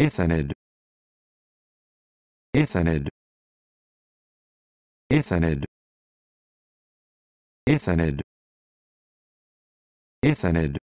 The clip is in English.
Ethanid Ethanid Ethanid Ethanid Ethanid